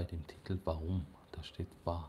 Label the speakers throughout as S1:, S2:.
S1: bei dem Titel Warum, da steht war.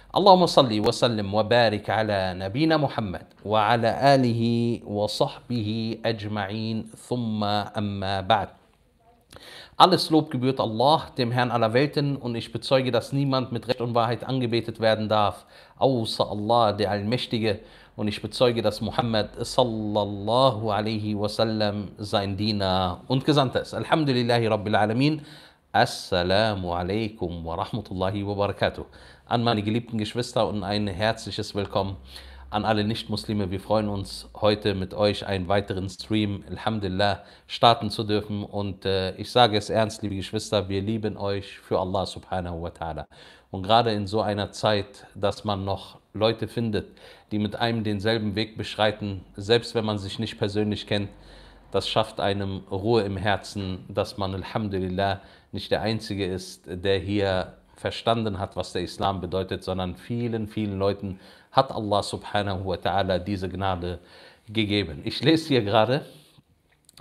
S1: اللهم صل وسلم وبارك على نبينا محمد وعلى اله وصحبه اجمعين ثم اما بعد Alles Lob gebührt Allah, dem Herrn aller Welten, und ich bezeuge, dass niemand mit Recht und Wahrheit angebetet werden darf, außer Allah, der Allmächtige. Und ich bezeuge, dass Muhammad sallallahu alaihi wasallam sein Diener und Gesandter ist. Alhamdulillahi Rabbil Alamin. Assalamu alaikum wa rahmatullahi wa barakatuh. an meine geliebten Geschwister und ein herzliches Willkommen an alle Nicht-Muslime. Wir freuen uns, heute mit euch einen weiteren Stream, Alhamdulillah, starten zu dürfen. Und äh, ich sage es ernst, liebe Geschwister, wir lieben euch für Allah subhanahu wa ta'ala. Und gerade in so einer Zeit, dass man noch Leute findet, die mit einem denselben Weg beschreiten, selbst wenn man sich nicht persönlich kennt, das schafft einem Ruhe im Herzen, dass man Alhamdulillah nicht der Einzige ist, der hier verstanden hat, was der Islam bedeutet, sondern vielen, vielen Leuten hat Allah subhanahu wa ta'ala diese Gnade gegeben. Ich lese hier gerade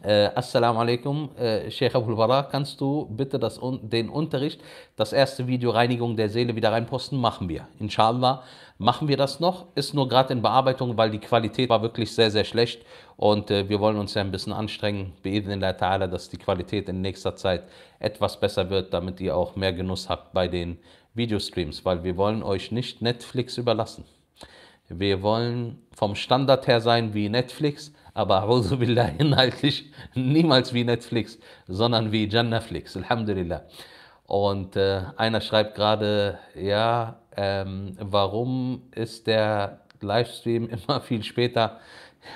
S1: äh, Assalamu alaikum, äh, Sheikh Abul Bara, kannst du bitte das, den Unterricht, das erste Video Reinigung der Seele wieder reinposten? Machen wir. Inshallah machen wir das noch. Ist nur gerade in Bearbeitung, weil die Qualität war wirklich sehr, sehr schlecht und äh, wir wollen uns ja ein bisschen anstrengen, beidnillah ta'ala, dass die Qualität in nächster Zeit etwas besser wird, damit ihr auch mehr Genuss habt bei den Videostreams, weil wir wollen euch nicht Netflix überlassen. Wir wollen vom Standard her sein wie Netflix, aber Billah inhaltlich niemals wie Netflix, sondern wie Jannaflix, Alhamdulillah. Und äh, einer schreibt gerade, ja, ähm, warum ist der Livestream immer viel später?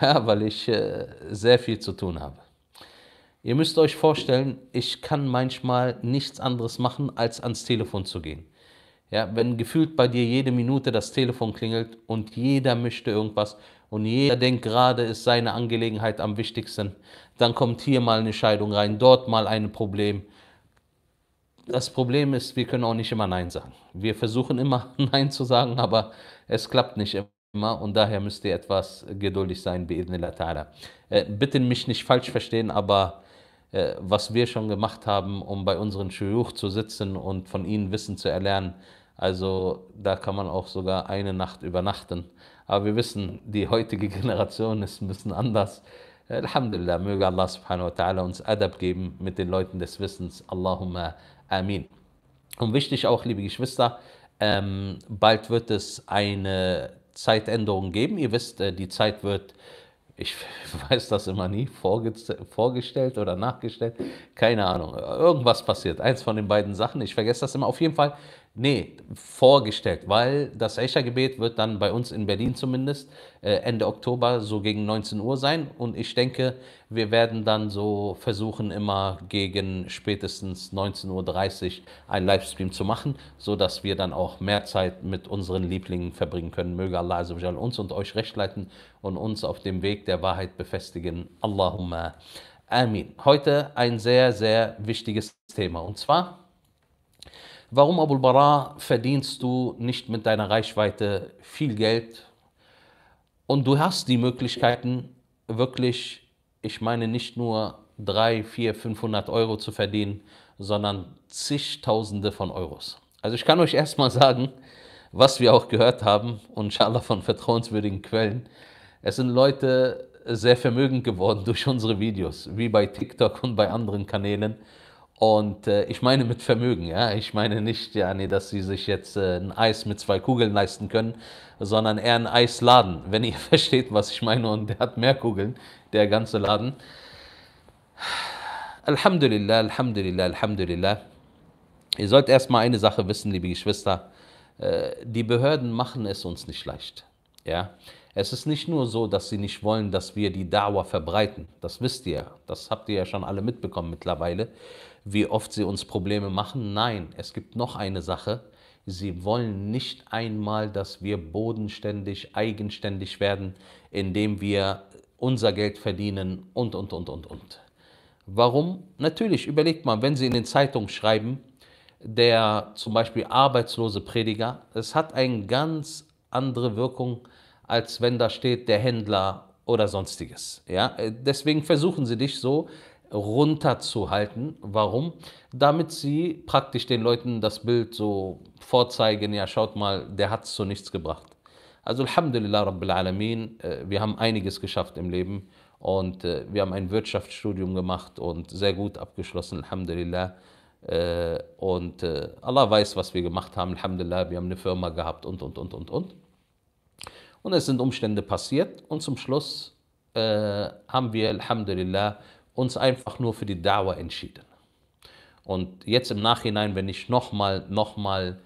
S1: Ja, weil ich äh, sehr viel zu tun habe. Ihr müsst euch vorstellen, ich kann manchmal nichts anderes machen, als ans Telefon zu gehen. Ja, wenn gefühlt bei dir jede Minute das Telefon klingelt und jeder möchte irgendwas und jeder denkt gerade, ist seine Angelegenheit am wichtigsten. Dann kommt hier mal eine Scheidung rein, dort mal ein Problem. Das Problem ist, wir können auch nicht immer Nein sagen. Wir versuchen immer Nein zu sagen, aber es klappt nicht immer und daher müsst ihr etwas geduldig sein, bi'idnillah äh, Bitte mich nicht falsch verstehen, aber äh, was wir schon gemacht haben, um bei unseren Schuyuch zu sitzen und von ihnen Wissen zu erlernen, also da kann man auch sogar eine Nacht übernachten. Aber wir wissen, die heutige Generation ist ein bisschen anders. Alhamdulillah, möge Allah subhanahu wa ta'ala uns Adab geben mit den Leuten des Wissens. Allahumma amin. Und wichtig auch, liebe Geschwister, ähm, bald wird es eine Zeitänderung geben. Ihr wisst, äh, die Zeit wird, ich weiß das immer nie, vorgestellt oder nachgestellt. Keine Ahnung. Irgendwas passiert. Eins von den beiden Sachen. Ich vergesse das immer. Auf jeden Fall Nee, vorgestellt, weil das Escher-Gebet wird dann bei uns in Berlin zumindest äh, Ende Oktober so gegen 19 Uhr sein. Und ich denke, wir werden dann so versuchen, immer gegen spätestens 19.30 Uhr einen Livestream zu machen, sodass wir dann auch mehr Zeit mit unseren Lieblingen verbringen können. Möge Allah uns und euch recht leiten und uns auf dem Weg der Wahrheit befestigen. Allahumma. Amin. Heute ein sehr, sehr wichtiges Thema. Und zwar Warum, Abul Bara, verdienst du nicht mit deiner Reichweite viel Geld? Und du hast die Möglichkeiten, wirklich, ich meine nicht nur 3, 4, 500 Euro zu verdienen, sondern zigtausende von Euros. Also ich kann euch erstmal sagen, was wir auch gehört haben, und inshallah von vertrauenswürdigen Quellen. Es sind Leute sehr vermögend geworden durch unsere Videos, wie bei TikTok und bei anderen Kanälen. Und äh, ich meine mit Vermögen, ja. Ich meine nicht, ja, nee, dass sie sich jetzt äh, ein Eis mit zwei Kugeln leisten können, sondern eher ein Eisladen, wenn ihr versteht, was ich meine. Und der hat mehr Kugeln, der ganze Laden. Alhamdulillah, Alhamdulillah, Alhamdulillah. Ihr sollt erstmal eine Sache wissen, liebe Geschwister. Äh, die Behörden machen es uns nicht leicht, ja. Es ist nicht nur so, dass sie nicht wollen, dass wir die Dauer verbreiten. Das wisst ihr, das habt ihr ja schon alle mitbekommen mittlerweile wie oft sie uns Probleme machen. Nein, es gibt noch eine Sache. Sie wollen nicht einmal, dass wir bodenständig, eigenständig werden, indem wir unser Geld verdienen und, und, und, und, und. Warum? Natürlich, überlegt mal, wenn Sie in den Zeitungen schreiben, der zum Beispiel arbeitslose Prediger, es hat eine ganz andere Wirkung, als wenn da steht der Händler oder sonstiges. Ja? Äh, deswegen versuchen Sie dich so runterzuhalten. Warum? Damit sie praktisch den Leuten das Bild so vorzeigen, ja schaut mal, der hat es zu nichts gebracht. Also Alhamdulillah Rabbil Alamin, äh, wir haben einiges geschafft im Leben und äh, wir haben ein Wirtschaftsstudium gemacht und sehr gut abgeschlossen, Alhamdulillah. Äh, und Allah weiß, was wir gemacht haben, Alhamdulillah, wir haben eine Firma gehabt und, und, und, und, und. Und es sind Umstände passiert und zum Schluss haben wir, Alhamdulillah, uns einfach nur für die Dauer entschieden. Und jetzt im Nachhinein, wenn ich nochmal, nochmal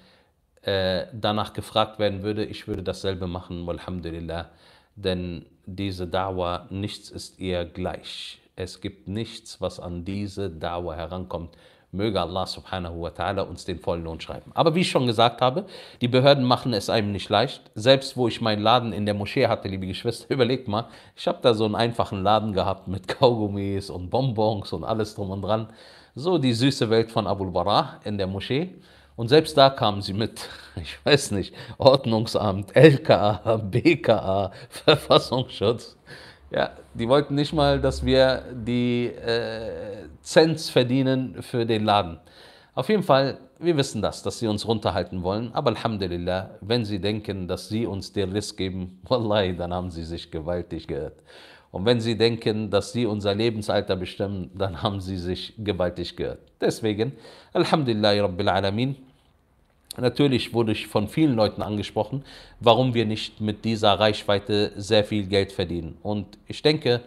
S1: äh, danach gefragt werden würde, ich würde dasselbe machen, Alhamdulillah. Denn diese Dauer, nichts ist ihr gleich. Es gibt nichts, was an diese Dauer herankommt. Möge Allah subhanahu wa ta'ala uns den vollen Lohn schreiben. Aber wie ich schon gesagt habe, die Behörden machen es einem nicht leicht. Selbst wo ich meinen Laden in der Moschee hatte, liebe Geschwister, überlegt mal, ich habe da so einen einfachen Laden gehabt mit Kaugummis und Bonbons und alles drum und dran. So die süße Welt von Abul Barah in der Moschee. Und selbst da kamen sie mit, ich weiß nicht, Ordnungsamt, LKA, BKA, Verfassungsschutz. Ja, die wollten nicht mal, dass wir die äh, Cents verdienen für den Laden. Auf jeden Fall, wir wissen das, dass sie uns runterhalten wollen. Aber Alhamdulillah, wenn sie denken, dass sie uns den Riss geben, Wallahi, dann haben sie sich gewaltig geirrt. Und wenn sie denken, dass sie unser Lebensalter bestimmen, dann haben sie sich gewaltig geirrt. Deswegen, Alhamdulillah, Rabbil Alamin, Natürlich wurde ich von vielen Leuten angesprochen, warum wir nicht mit dieser Reichweite sehr viel Geld verdienen. Und ich denke,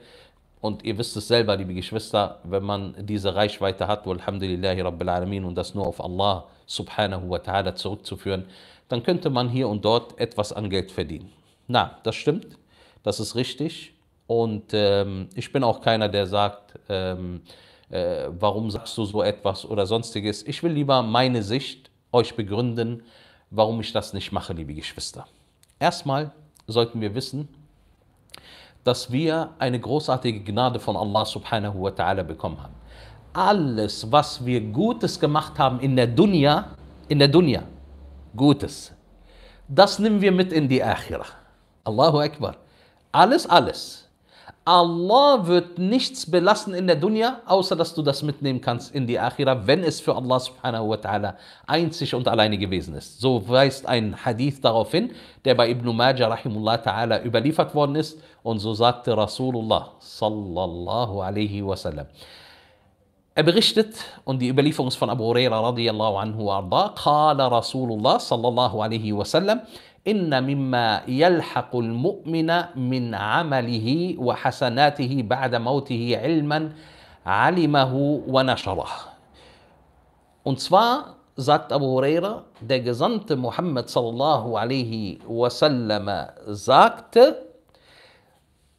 S1: und ihr wisst es selber, liebe Geschwister, wenn man diese Reichweite hat, und das nur auf Allah subhanahu wa ta'ala zurückzuführen, dann könnte man hier und dort etwas an Geld verdienen. Na, das stimmt, das ist richtig. Und ähm, ich bin auch keiner, der sagt, ähm, äh, warum sagst du so etwas oder sonstiges. Ich will lieber meine Sicht euch begründen, warum ich das nicht mache, liebe Geschwister. Erstmal sollten wir wissen, dass wir eine großartige Gnade von Allah subhanahu wa ta'ala bekommen haben. Alles, was wir Gutes gemacht haben in der Dunya, in der Dunya, Gutes, das nehmen wir mit in die Akhira. Allahu Akbar. Alles, alles. Allah wird nichts belassen in der Dunya, außer dass du das mitnehmen kannst in die Akhira, wenn es für Allah subhanahu wa ta'ala einzig und alleine gewesen ist. So weist ein Hadith darauf hin, der bei Ibn Majah rahimullah ta'ala überliefert worden ist. Und so sagte Rasulullah sallallahu alaihi wasallam. Er berichtet, und die Überlieferung ist von Abu Huraira radiallahu anhu arda, قال رسول الله صلى الله إن مما يلحق المؤمن من عمله وحسناته بعد موته علما علمه ونشره Und zwar sagt Abu Huraira, der Gesandte Muhammad sallallahu alaihi wasallam sagte,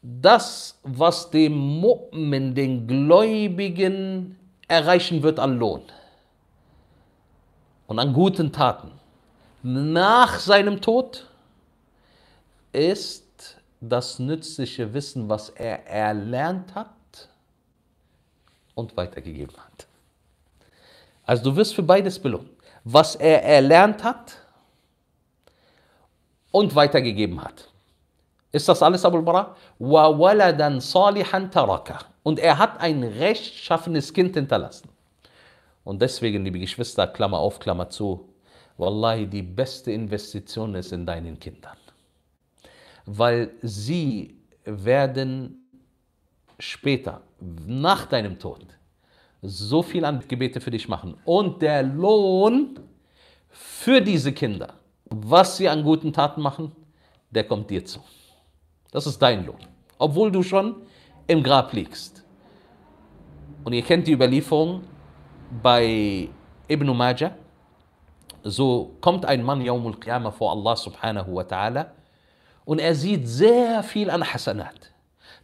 S1: das, was dem Mu'min, den Gläubigen, erreichen wird an Lohn und an guten Taten, nach seinem Tod ist das nützliche Wissen, was er erlernt hat und weitergegeben hat. Also du wirst für beides belohnt. Was er erlernt hat und weitergegeben hat. Ist das alles Abu Bara? Und er hat ein rechtschaffenes Kind hinterlassen. Und deswegen, liebe Geschwister, Klammer auf, Klammer zu, wallahi, die beste Investition ist in deinen Kindern. Weil sie werden später, nach deinem Tod, so viel an Gebete für dich machen. Und der Lohn für diese Kinder, was sie an guten Taten machen, der kommt dir zu. Das ist dein Lohn. Obwohl du schon im Grab liegst. Und ihr kennt die Überlieferung bei Ibn Majah, so kommt ein Mann Yawmul Qiyamah vor Allah subhanahu wa ta'ala und er sieht sehr viel an Hasanat.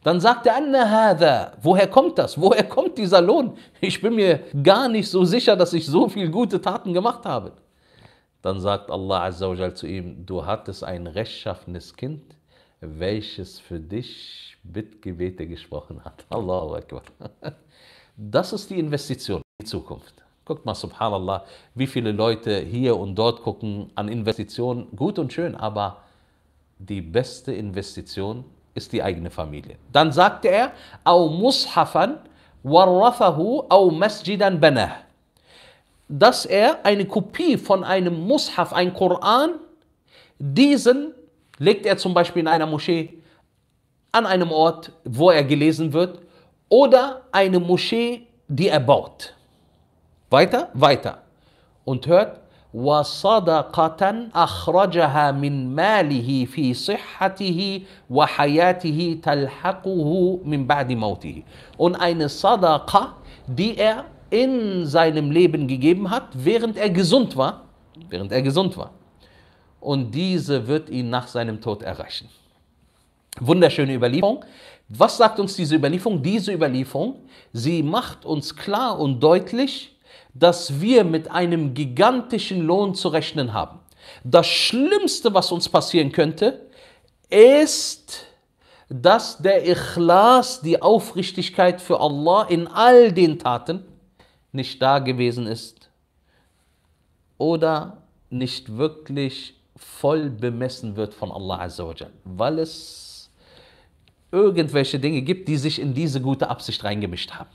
S1: Dann sagt er, Anna hadha, woher kommt das? Woher kommt dieser Lohn? Ich bin mir gar nicht so sicher, dass ich so viele gute Taten gemacht habe. Dann sagt Allah Azza zu ihm, du hattest ein rechtschaffenes Kind, welches für dich Bittgebete gesprochen hat. Allahu Akbar. Das ist die Investition in die Zukunft. Guckt mal, subhanallah, wie viele Leute hier und dort gucken an Investitionen. Gut und schön, aber die beste Investition ist die eigene Familie. Dann sagte er, au mushafan warrafahu au masjidan banah. Dass er eine Kopie von einem Mushaf, ein Koran, diesen legt er zum Beispiel in einer Moschee an einem Ort, wo er gelesen wird, oder eine Moschee, die er baut. Weiter, weiter. Und hört, وَصَدَقَةً أَخْرَجَهَا مِنْ مَالِهِ فِي صِحَّتِهِ وَحَيَاتِهِ تَلْحَقُهُ مِنْ بَعْدِ مَوْتِهِ Und eine Sadaqa, die er in seinem Leben gegeben hat, während er gesund war, während er gesund war. Und diese wird ihn nach seinem Tod erreichen. Wunderschöne Überlieferung. Was sagt uns diese Überlieferung? Diese Überlieferung, sie macht uns klar und deutlich, dass wir mit einem gigantischen Lohn zu rechnen haben. Das Schlimmste, was uns passieren könnte, ist, dass der Ikhlas, die Aufrichtigkeit für Allah in all den Taten nicht da gewesen ist oder nicht wirklich voll bemessen wird von Allah Azzawajal, weil es irgendwelche Dinge gibt, die sich in diese gute Absicht reingemischt haben.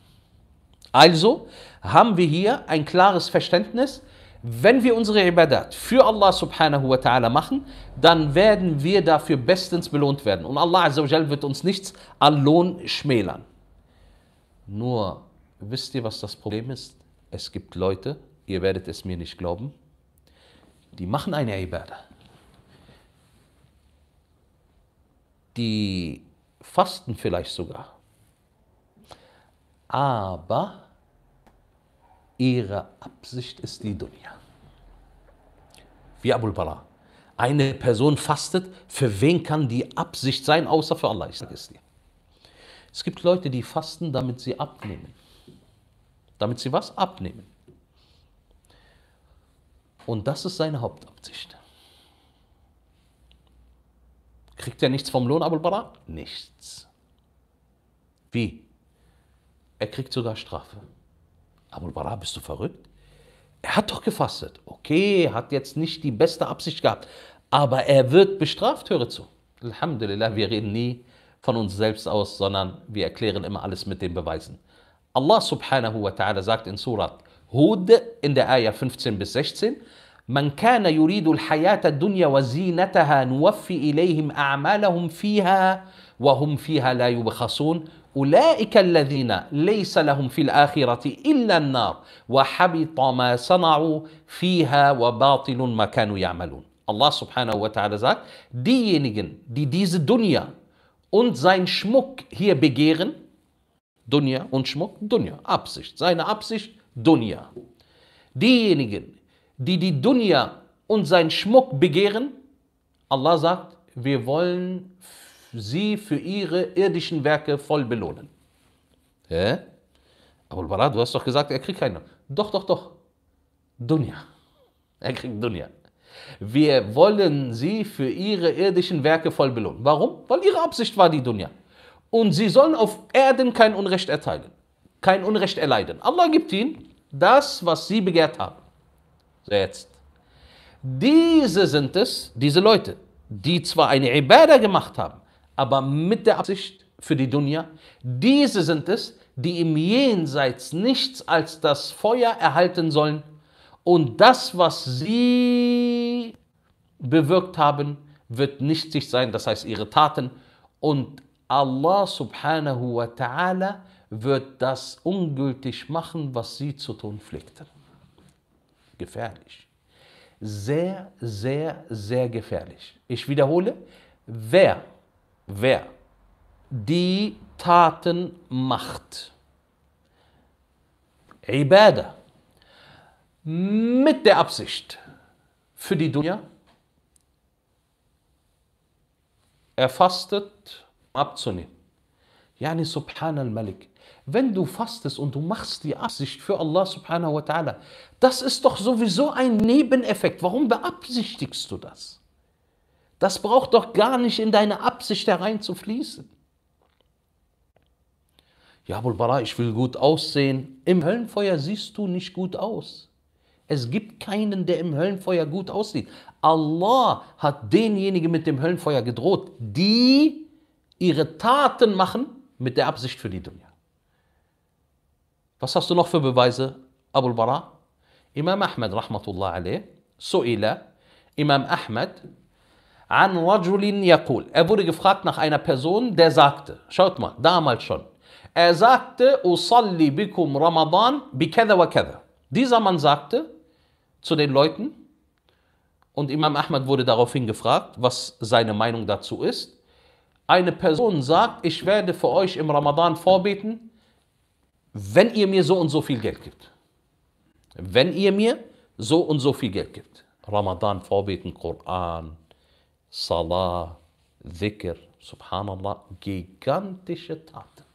S1: Also haben wir hier ein klares Verständnis, wenn wir unsere Ibadat für Allah subhanahu wa ta'ala machen, dann werden wir dafür bestens belohnt werden. Und Allah azawajal wird uns nichts an Lohn schmälern. Nur, wisst ihr, was das Problem ist? Es gibt Leute, ihr werdet es mir nicht glauben, die machen eine Ibadah. Die fasten vielleicht sogar. Aber ihre Absicht ist die Dunya. Wie Abul Bara. Eine Person fastet, für wen kann die Absicht sein, außer für Allah? Ich sage es dir. Es gibt Leute, die fasten, damit sie abnehmen. Damit sie was abnehmen. Und das ist seine Hauptabsicht. Kriegt er nichts vom Lohn, Abul Bara? Nichts. Wie? Er kriegt sogar Strafe. Abu Barah, bist du verrückt? Er hat doch gefastet. Okay, hat jetzt nicht die beste Absicht gehabt, aber er wird bestraft, höre zu. Alhamdulillah, wir reden nie von uns selbst aus, sondern wir erklären immer alles mit den Beweisen. Allah subhanahu wa ta'ala sagt in Surat Hud in der Ayah 15 bis 16, man من كان يريد الحياة الدنيا وزينتها نوفي إليهم أعمالهم فيها وهم فيها لا يبخسون أولئك الذين ليس لهم في الآخرة إلا النار وحبط ما صنعوا فيها وباطل ما كانوا يعملun. Allah subhanahu wa ta'ala sagt, diejenigen, die diese Dunya und seinen Schmuck hier begehren, Dunya und Schmuck, Dunya, Absicht, seine Absicht, Dunya. Diejenigen, die die Dunya und seinen Schmuck begehren, Allah sagt, wir wollen sie für ihre irdischen Werke voll belohnen. Hä? Abul Bara, du hast doch gesagt, er kriegt keine. Doch, doch, doch. Dunja. Er kriegt Dunja. Wir wollen sie für ihre irdischen Werke voll belohnen. Warum? Weil ihre Absicht war die Dunja. Und sie sollen auf Erden kein Unrecht erteilen, kein Unrecht erleiden. Allah gibt ihnen das, was sie begehrt haben. So jetzt. Diese sind es, diese Leute, die zwar eine Ibadah gemacht haben, aber mit der Absicht für die Dunja. Diese sind es, die im Jenseits nichts als das Feuer erhalten sollen und das, was sie bewirkt haben, wird nichtig sein, das heißt ihre Taten. Und Allah subhanahu wa ta'ala wird das ungültig machen, was sie zu tun pflegten. Gefährlich. Sehr, sehr, sehr gefährlich. Ich wiederhole, wer Wer? Die Taten macht. Ibadah. Mit der Absicht für die Dunya. Er fastet, abzunehmen. Yani Subhan malik Wenn du fastest und du machst die Absicht für Allah subhanahu wa ta'ala, das ist doch sowieso ein Nebeneffekt. Warum beabsichtigst du das? Das braucht doch gar nicht in deine Absicht hereinzufließen. Ja, Bulbara, ich will gut aussehen. Im Höllenfeuer siehst du nicht gut aus. Es gibt keinen, der im Höllenfeuer gut aussieht. Allah hat denjenigen mit dem Höllenfeuer gedroht, die ihre Taten machen mit der Absicht für die Dunya. Was hast du noch für Beweise, Abul Bara? Imam Ahmed, rahmatullah alayh, Su'ila, Imam Ahmed, an Rajulin Yakul. Er wurde gefragt nach einer Person, der sagte, schaut mal, damals schon. Er sagte, Usalli bikum Ramadan bi wa kada. Dieser Mann sagte zu den Leuten, und Imam Ahmad wurde daraufhin gefragt, was seine Meinung dazu ist. Eine Person sagt, ich werde für euch im Ramadan vorbeten, wenn ihr mir so und so viel Geld gibt. Wenn ihr mir so und so viel Geld gibt. Ramadan vorbeten, Koran, Salah, Dhikr, subhanallah, gigantische Taten.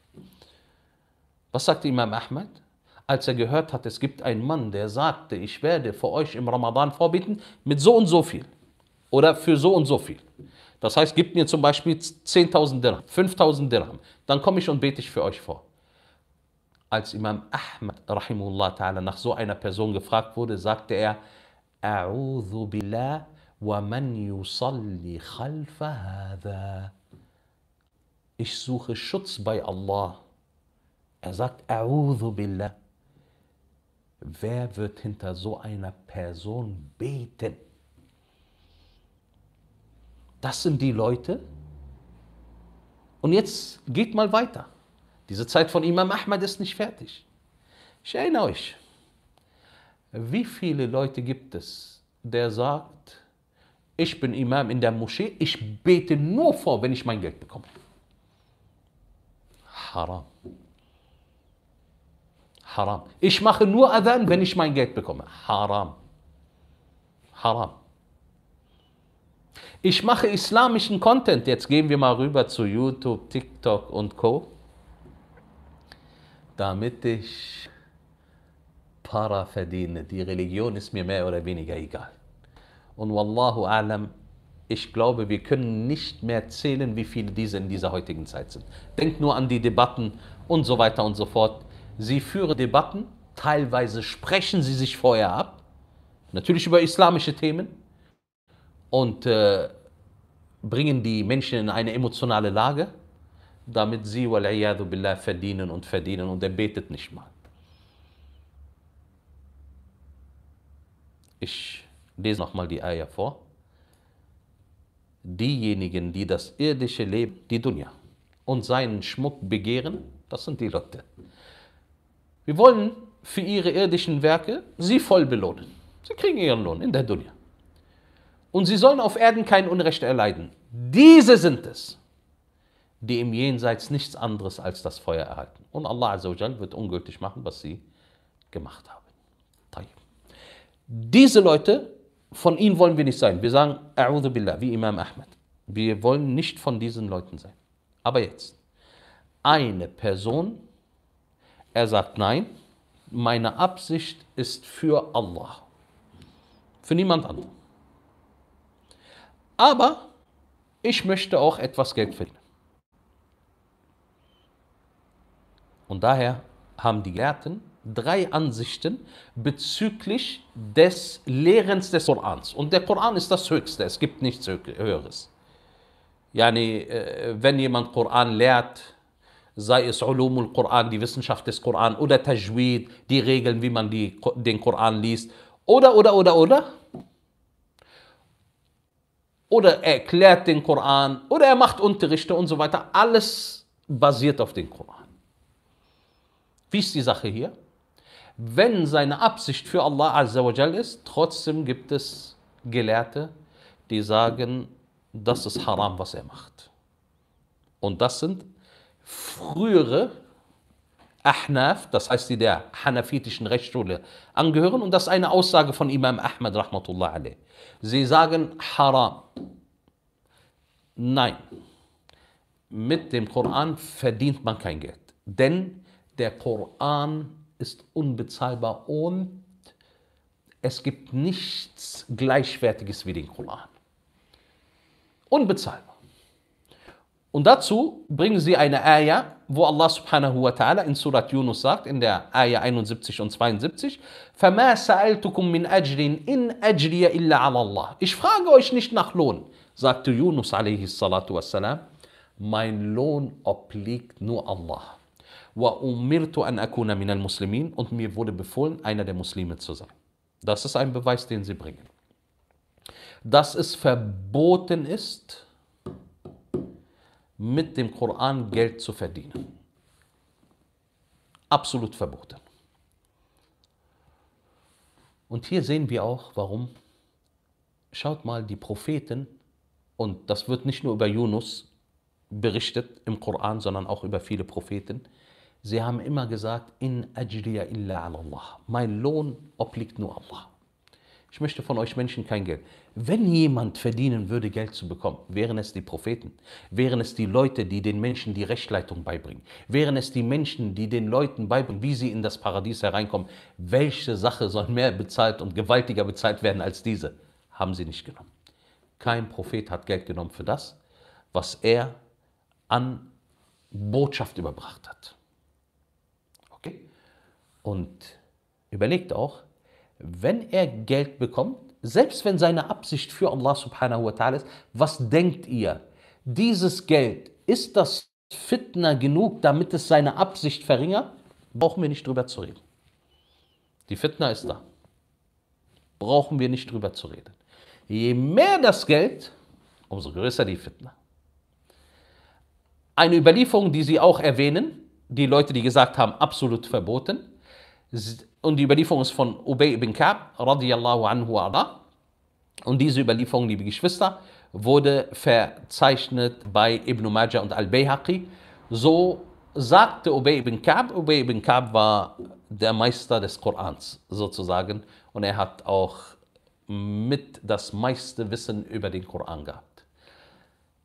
S1: Was sagte Imam Ahmad? Als er gehört hat, es gibt einen Mann, der sagte, ich werde für euch im Ramadan vorbitten mit so und so viel oder für so und so viel. Das heißt, gebt mir zum Beispiel 10.000 Dirham, 5.000 Dirham, dann komme ich und bete ich für euch vor. Als Imam Ahmad rahimullah ta'ala nach so einer Person gefragt wurde, sagte er, A'udhu billah وَمَنْ يُصَلِّ خَلْفَ هَذَا Ich suche Schutz bei Allah. Er sagt, A'udhu Billah. Wer wird hinter so einer Person beten? Das sind die Leute. Und jetzt geht mal weiter. Diese Zeit von Imam Ahmad ist nicht fertig. Ich erinnere euch, wie viele Leute gibt es, der sagt, ich bin Imam in der Moschee. Ich bete nur vor, wenn ich mein Geld bekomme. Haram. Haram. Ich mache nur Adhan, wenn ich mein Geld bekomme. Haram. Haram. Ich mache islamischen Content. Jetzt gehen wir mal rüber zu YouTube, TikTok und Co. Damit ich Para verdiene. Die Religion ist mir mehr oder weniger egal. Und wallahu alam, ich glaube, wir können nicht mehr zählen, wie viele diese in dieser heutigen Zeit sind. Denkt nur an die Debatten und so weiter und so fort. Sie führen Debatten, teilweise sprechen sie sich vorher ab, natürlich über islamische Themen und äh, bringen die Menschen in eine emotionale Lage, damit sie wal'iyadu billah verdienen und verdienen und er betet nicht mal. Ich lese nochmal die Eier vor. Diejenigen, die das irdische Leben, die Dunja, und seinen Schmuck begehren, das sind die Leute. Wir wollen für ihre irdischen Werke sie voll belohnen. Sie kriegen ihren Lohn in der Dunja. Und sie sollen auf Erden kein Unrecht erleiden. Diese sind es, die im Jenseits nichts anderes als das Feuer erhalten. Und Allah Azzawajal wird ungültig machen, was sie gemacht haben. Diese Leute von ihnen wollen wir nicht sein. Wir sagen, A'udhu Billah, wie Imam Ahmed. Wir wollen nicht von diesen Leuten sein. Aber jetzt, eine Person, er sagt nein, meine Absicht ist für Allah, für niemand anderen. Aber ich möchte auch etwas Geld finden. Und daher haben die Gärten drei Ansichten bezüglich des Lehrens des Korans. Und der Koran ist das Höchste, es gibt nichts Höheres. Yani, äh, wenn jemand Koran lehrt, sei es Ulumul Koran, die Wissenschaft des Koran, oder Tajweed, die Regeln, wie man die, den Koran liest, oder, oder, oder, oder. Oder er erklärt den Koran, oder er macht Unterrichte und so weiter. Alles basiert auf dem Koran. Wie ist die Sache hier? wenn seine Absicht für Allah Azzawajal ist, trotzdem gibt es Gelehrte, die sagen, das ist haram, was er macht. Und das sind frühere Ahnaf, das heißt, die der hanafitischen Rechtsschule angehören. Und das ist eine Aussage von Imam Ahmad, rahmatullah alayh. Sie sagen haram. Nein, mit dem Koran verdient man kein Geld. Denn der Koran ist unbezahlbar und es gibt nichts Gleichwertiges wie den Koran. Unbezahlbar. Und dazu bringen sie eine Ayah, wo Allah subhanahu wa ta'ala in Surat Yunus sagt, in der Ayah 71 und 72, فَمَا سَأَلْتُكُم مِّنْ أَجْرٍ إِنْ أَجْرِيَ إِلَّا عَلَى اللَّهِ Ich frage euch nicht nach Lohn, sagte Yunus alaihi salatu wassalam, mein Lohn obliegt nur Allah und mir wurde befohlen, einer der Muslime zu sein. Das ist ein Beweis, den sie bringen. Dass es verboten ist, mit dem Koran Geld zu verdienen. Absolut verboten. Und hier sehen wir auch, warum. Schaut mal, die Propheten, und das wird nicht nur über Yunus berichtet im Koran, sondern auch über viele Propheten, Sie haben immer gesagt, in ajriya illa Allah. Mein Lohn obliegt nur Allah. Ich möchte von euch Menschen kein Geld. Wenn jemand verdienen würde, Geld zu bekommen, wären es die Propheten, wären es die Leute, die den Menschen die Rechtleitung beibringen, wären es die Menschen, die den Leuten beibringen, wie sie in das Paradies hereinkommen. Welche Sache soll mehr bezahlt und gewaltiger bezahlt werden als diese? Haben sie nicht genommen. Kein Prophet hat Geld genommen für das, was er an Botschaft überbracht hat. Und überlegt auch, wenn er Geld bekommt, selbst wenn seine Absicht für Allah subhanahu wa ta'ala ist, was denkt ihr? Dieses Geld, ist das Fitna genug, damit es seine Absicht verringert? Brauchen wir nicht drüber zu reden. Die Fitna ist da. Brauchen wir nicht drüber zu reden. Je mehr das Geld, umso größer die Fitna. Eine Überlieferung, die Sie auch erwähnen, die Leute, die gesagt haben, absolut verboten, und die Überlieferung ist von Ubay ibn Ka'b radiallahu anhu arda. Und diese Überlieferung, liebe Geschwister, wurde verzeichnet bei Ibn Majah und Al-Bayhaqi. So sagte Ubay ibn Ka'b, Ubay ibn Ka'b war der Meister des Korans sozusagen und er hat auch mit das meiste Wissen über den Koran gehabt.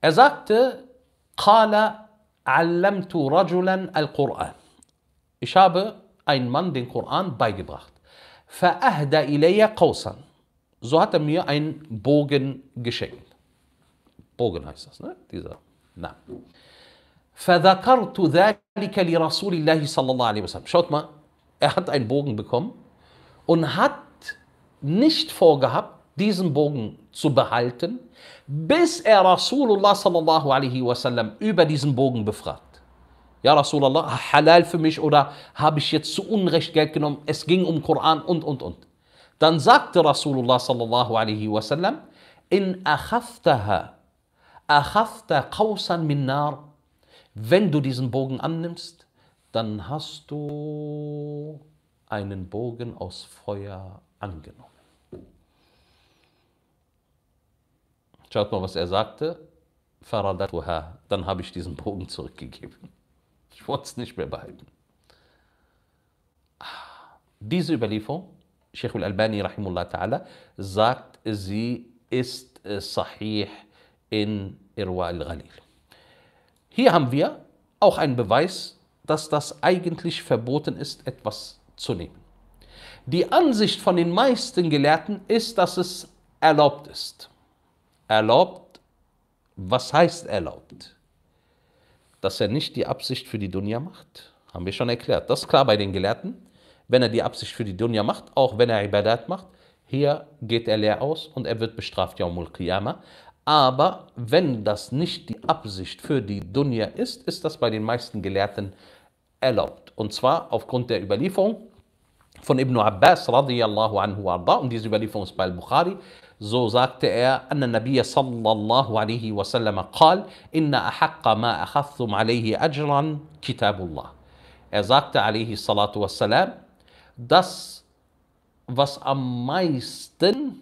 S1: Er sagte, قال علمت رجلا القرآن. Ich habe ein Mann den Koran beigebracht. So hat er mir einen Bogen geschenkt. Bogen heißt das, ne? dieser Name. فَذَكَرْتُ ذَلِكَ لِرَسُولِ اللَّهِ صَلَّى اللَّهُ عَلَيْهِ وَسَلَّمَ Schaut mal, er hat einen Bogen bekommen und hat nicht vorgehabt, diesen Bogen zu behalten, bis er Rasulullah sallallahu alaihi wasallam über diesen Bogen befragt ja Rasulallah, halal für mich oder habe ich jetzt zu Unrecht Geld genommen, es ging um Koran und, und, und. Dann sagte Rasulullah sallallahu alaihi wasallam, in achaftaha, akhafta qawsan min nar, wenn du diesen Bogen annimmst, dann hast du einen Bogen aus Feuer angenommen. Schaut mal, was er sagte. Faradatuha, dann habe ich diesen Bogen zurückgegeben. Ich wollte es nicht mehr behalten. Ah, diese Überlieferung, Sheikh al-Albani rahimullah ta'ala, sagt, sie ist äh, sahih in Irwa al-Ghalil. Hier haben wir auch einen Beweis, dass das eigentlich verboten ist, etwas zu nehmen. Die Ansicht von den meisten Gelehrten ist, dass es erlaubt ist. Erlaubt, was heißt erlaubt? dass er nicht die Absicht für die Dunja macht. Haben wir schon erklärt. Das ist klar bei den Gelehrten. Wenn er die Absicht für die Dunja macht, auch wenn er Ibadat macht, hier geht er leer aus und er wird bestraft, Yaumul Qiyamah. Aber wenn das nicht die Absicht für die Dunja ist, ist das bei den meisten Gelehrten erlaubt. Und zwar aufgrund der Überlieferung von Ibn Abbas radiallahu anhu arda, und diese Überlieferung ist bei Al-Bukhari, so sagte er, أن النبي صلى الله عليه وسلم قال, إن أحق ما أخذتم عليه أجرا كتاب الله. Er sagte عليه الصلاة والسلام, das, was am meisten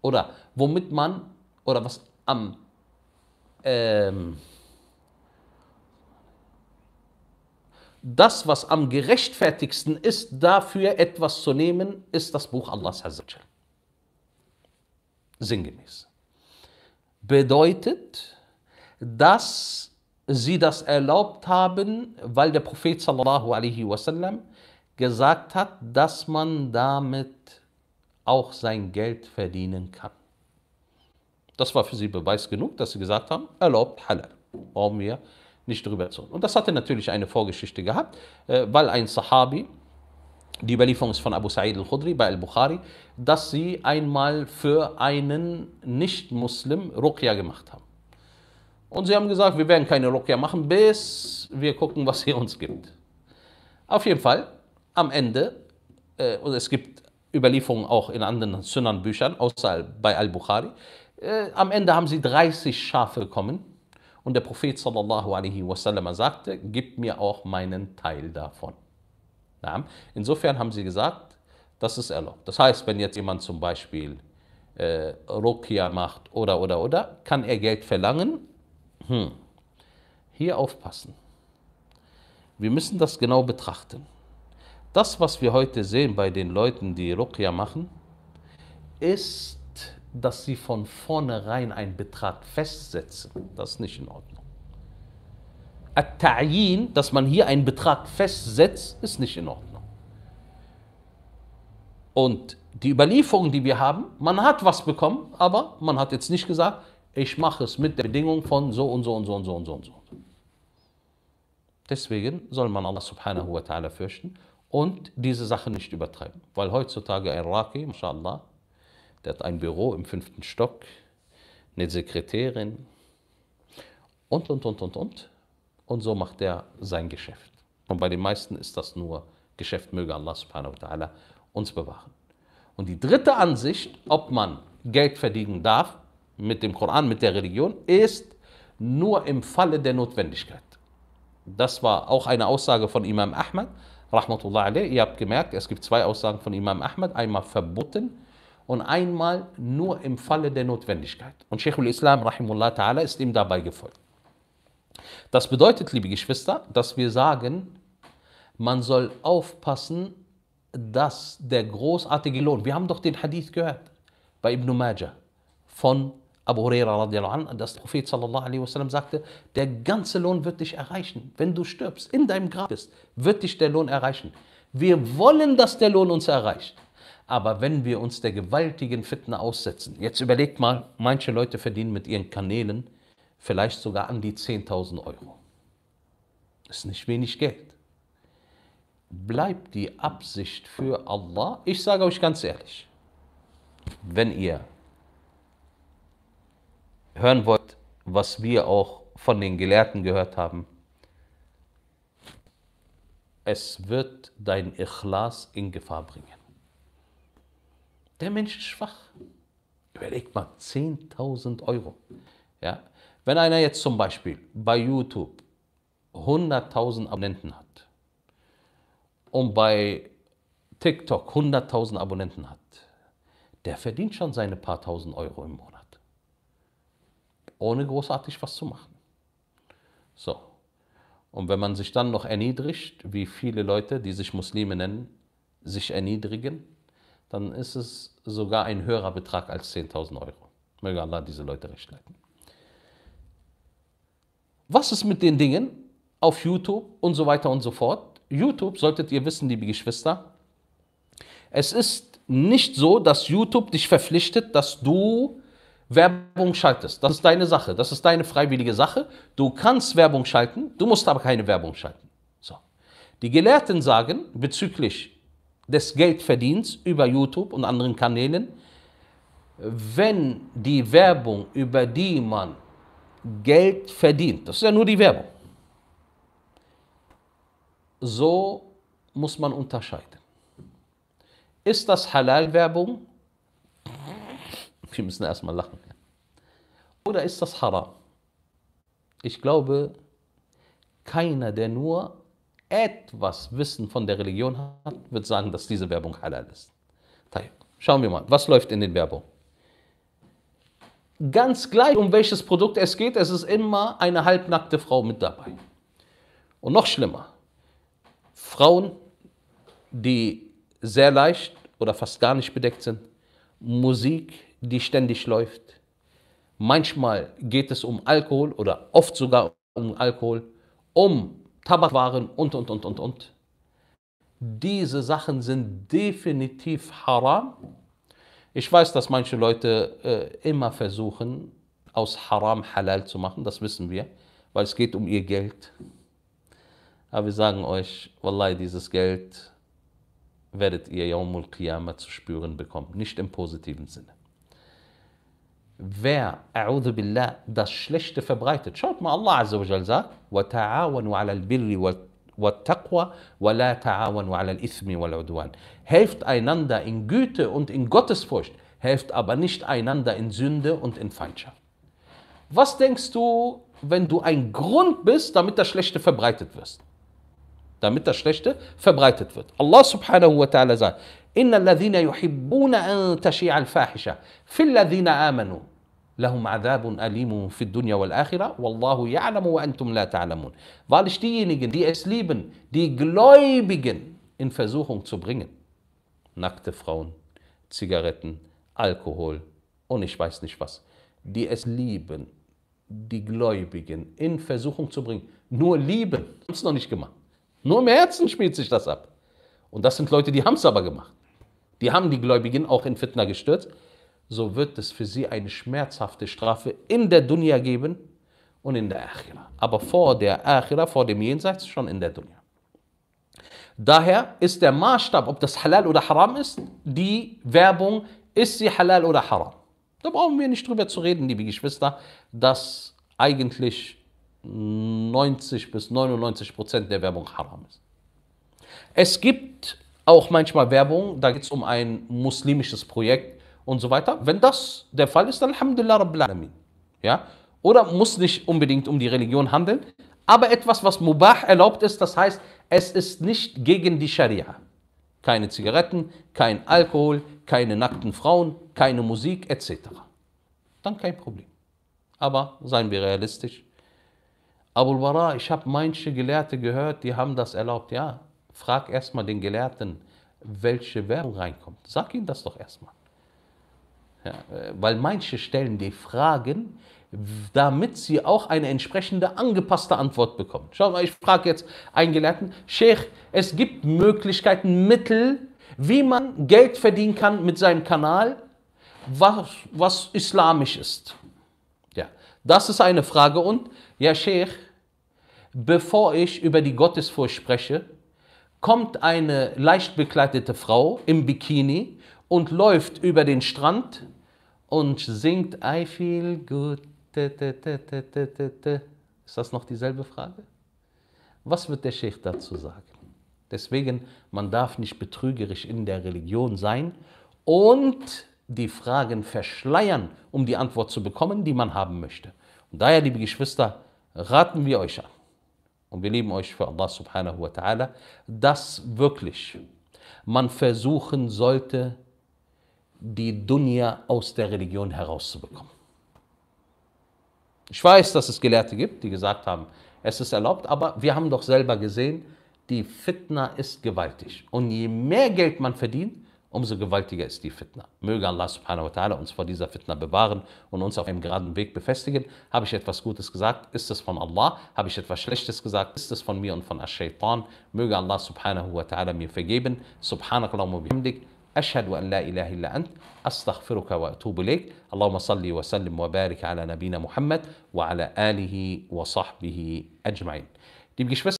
S1: oder womit man oder was am ähm, das, was am gerechtfertigsten ist, dafür etwas zu nehmen, ist das Buch Allahs Azzajal. sinngemäß. Bedeutet, dass sie das erlaubt haben, weil der Prophet sallallahu alaihi wasallam gesagt hat, dass man damit auch sein Geld verdienen kann. Das war für sie Beweis genug, dass sie gesagt haben, erlaubt halal. Brauchen wir nicht drüber zu. Und das hatte natürlich eine Vorgeschichte gehabt, äh, weil ein Sahabi, die Überlieferung ist von Abu Sa'id al-Khudri bei al-Bukhari, dass sie einmal für einen Nicht-Muslim Ruqya gemacht haben. Und sie haben gesagt, wir werden keine Ruqya machen, bis wir gucken, was sie uns gibt. Auf jeden Fall, am Ende, äh, und es gibt Überlieferungen auch in anderen Sunan-Büchern, außer bei al-Bukhari, äh, am Ende haben sie 30 Schafe kommen. Und der Prophet sallallahu alaihi wasallam sagte, gib mir auch meinen Teil davon. Insofern haben sie gesagt, das ist erlaubt. Das heißt, wenn jetzt jemand zum Beispiel äh, Rukia macht oder, oder, oder, kann er Geld verlangen? Hm. Hier aufpassen. Wir müssen das genau betrachten. Das, was wir heute sehen bei den Leuten, die Rukia machen, ist, dass sie von vornherein einen Betrag festsetzen. Das ist nicht in Ordnung. At-Ta'yin, dass man hier einen Betrag festsetzt, ist nicht in Ordnung. Und die Überlieferung, die wir haben, man hat was bekommen, aber man hat jetzt nicht gesagt, ich mache es mit der Bedingung von so und so und so und so und so und so. Deswegen soll man Allah subhanahu wa ta'ala fürchten und diese Sache nicht übertreiben. Weil heutzutage ein Raki, mashallah, der hat ein Büro im fünften Stock, eine Sekretärin und, und, und, und, und und so macht er sein Geschäft. Und bei den meisten ist das nur Geschäft, möge Allah subhanahu wa ta'ala uns bewahren. Und die dritte Ansicht, ob man Geld verdienen darf mit dem Koran, mit der Religion, ist nur im Falle der Notwendigkeit. Das war auch eine Aussage von Imam Ahmad, rahmatullah alayh. Ihr habt gemerkt, es gibt zwei Aussagen von Imam Ahmad, einmal verboten und einmal nur im Falle der Notwendigkeit. Und Sheikh al Islam, rahimullah ta'ala, ist ihm dabei gefolgt. Das bedeutet, liebe Geschwister, dass wir sagen, man soll aufpassen, dass der großartige Lohn, wir haben doch den Hadith gehört bei Ibn Majah von Abu Huraira radiallahu an, dass der Prophet wasallam sagte, der ganze Lohn wird dich erreichen. Wenn du stirbst, in deinem Grab bist, wird dich der Lohn erreichen. Wir wollen, dass der Lohn uns erreicht. Aber wenn wir uns der gewaltigen Fitne aussetzen, jetzt überlegt mal, manche Leute verdienen mit ihren Kanälen vielleicht sogar an die 10.000 Euro. Ist nicht wenig Geld. Bleibt die Absicht für Allah. Ich sage euch ganz ehrlich, wenn ihr hören wollt, was wir auch von den Gelehrten gehört haben, es wird dein Ikhlas in Gefahr bringen. Der Mensch ist schwach. Überlegt mal, 10.000 Euro. Ja? Wenn einer jetzt zum Beispiel bei YouTube 100.000 Abonnenten hat und bei TikTok 100.000 Abonnenten hat, der verdient schon seine paar tausend Euro im Monat. Ohne großartig was zu machen. So. Und wenn man sich dann noch erniedrigt, wie viele Leute, die sich Muslime nennen, sich erniedrigen, dann ist es sogar ein höherer Betrag als 10.000 Euro. Möge Allah diese Leute recht leiten. Was ist mit den Dingen auf YouTube und so weiter und so fort? YouTube, solltet ihr wissen, liebe Geschwister, es ist nicht so, dass YouTube dich verpflichtet, dass du Werbung schaltest. Das ist deine Sache, das ist deine freiwillige Sache. Du kannst Werbung schalten, du musst aber keine Werbung schalten. So. Die Gelehrten sagen bezüglich des Geldverdienens über YouTube und anderen Kanälen, wenn die Werbung, über die man Geld verdient. Das ist ja nur die Werbung. So muss man unterscheiden. Ist das Halal-Werbung? Wir müssen erstmal lachen. Oder ist das Haram? Ich glaube, keiner, der nur etwas Wissen von der Religion hat, wird sagen, dass diese Werbung halal ist. Schauen wir mal, was läuft in den Werbungen? Ganz gleich, um welches Produkt es geht, es ist immer eine halbnackte Frau mit dabei. Und noch schlimmer, Frauen, die sehr leicht oder fast gar nicht bedeckt sind, Musik, die ständig läuft. Manchmal geht es um Alkohol oder oft sogar um Alkohol, um Tabakwaren und, und, und, und, und. Diese Sachen sind definitiv haram ich weiß, dass manche Leute äh, immer versuchen, aus Haram halal zu machen, das wissen wir, weil es geht um ihr Geld. Aber wir sagen euch, Wallahi, dieses Geld werdet ihr Yawmul Qiyamah zu spüren bekommen, nicht im positiven Sinne. Wer, A'udhu Billah, das Schlechte verbreitet, schaut mal, Allah Azza wa Jal sagt, وَتَعَاوَنُوا عَلَى الْبِرِّ wattaqwa wa la ta'awanu ala al Helft einander in Güte und in Gottesfurcht, helft aber nicht einander in Sünde und in Feindschaft. Was denkst du, wenn du ein Grund bist, damit das Schlechte verbreitet wird? Damit das Schlechte verbreitet wird. Allah subhanahu wa ta'ala sagt, إن الذين يحبون أن تشيع الفاحشة في الذين آمنوا lahum adabun alimun fid Dunya wal Akhirah, wallahu ya'lamu wa antum la ta'lamun. Wahrlich diejenigen, die es lieben, die Gläubigen in Versuchung zu bringen. Nackte Frauen, Zigaretten, Alkohol und ich weiß nicht was. Die es lieben, die Gläubigen in Versuchung zu bringen. Nur lieben, haben es noch nicht gemacht. Nur im Herzen spielt sich das ab. Und das sind Leute, die haben es aber gemacht. Die haben die Gläubigen auch in Fitna gestürzt so wird es für sie eine schmerzhafte Strafe in der Dunya geben und in der Akhira. Aber vor der Akhira, vor dem Jenseits, schon in der Dunya. Daher ist der Maßstab, ob das halal oder haram ist, die Werbung, ist sie halal oder haram. Da brauchen wir nicht drüber zu reden, liebe Geschwister, dass eigentlich 90 bis 99 Prozent der Werbung haram ist. Es gibt auch manchmal Werbung, da geht es um ein muslimisches Projekt, und so weiter. Wenn das der Fall ist, dann Alhamdulillah Rabbil Alamin. Ja? Oder muss nicht unbedingt um die Religion handeln, aber etwas, was Mubah erlaubt ist, das heißt, es ist nicht gegen die Scharia. Keine Zigaretten, kein Alkohol, keine nackten Frauen, keine Musik etc. Dann kein Problem. Aber seien wir realistisch. Abul Bara, ich habe manche Gelehrte gehört, die haben das erlaubt. Ja, frag erstmal den Gelehrten, welche Werbung reinkommt. Sag ihnen das doch erstmal. Ja, äh, weil manche stellen die Fragen, damit sie auch eine entsprechende angepasste Antwort bekommen. Schau mal, ich frage jetzt einen Gelehrten, Sheikh, es gibt Möglichkeiten, Mittel, wie man Geld verdienen kann mit seinem Kanal, was, was islamisch ist. Ja, das ist eine Frage. Und, ja, Sheikh, bevor ich über die Gottesfurcht spreche, kommt eine leicht bekleidete Frau im Bikini und läuft über den Strand und singt I feel good. Ist das noch dieselbe Frage? Was wird der Sheikh dazu sagen? Deswegen, man darf nicht betrügerisch in der Religion sein und die Fragen verschleiern, um die Antwort zu bekommen, die man haben möchte. Und daher, liebe Geschwister, raten wir euch an, und wir lieben euch für Allah subhanahu wa ta'ala, dass wirklich man versuchen sollte, die Dunya aus der Religion herauszubekommen. Ich weiß, dass es Gelehrte gibt, die gesagt haben, es ist erlaubt, aber wir haben doch selber gesehen, die Fitna ist gewaltig. Und je mehr Geld man verdient, umso gewaltiger ist die Fitna. Möge Allah subhanahu wa ta'ala uns vor dieser Fitna bewahren und uns auf einem geraden Weg befestigen. Habe ich etwas Gutes gesagt, ist es von Allah. Habe ich etwas Schlechtes gesagt, ist es von mir und von Ash-Shaytan. Möge Allah subhanahu wa ta'ala mir vergeben. Subhanakallahumma bihamdik. أشهد أن لا إله إلا أنت أستغفرك وأتوب إليك اللهم صل وسلم وبارك على نبينا محمد وعلى آله وصحبه أجمعين دي بس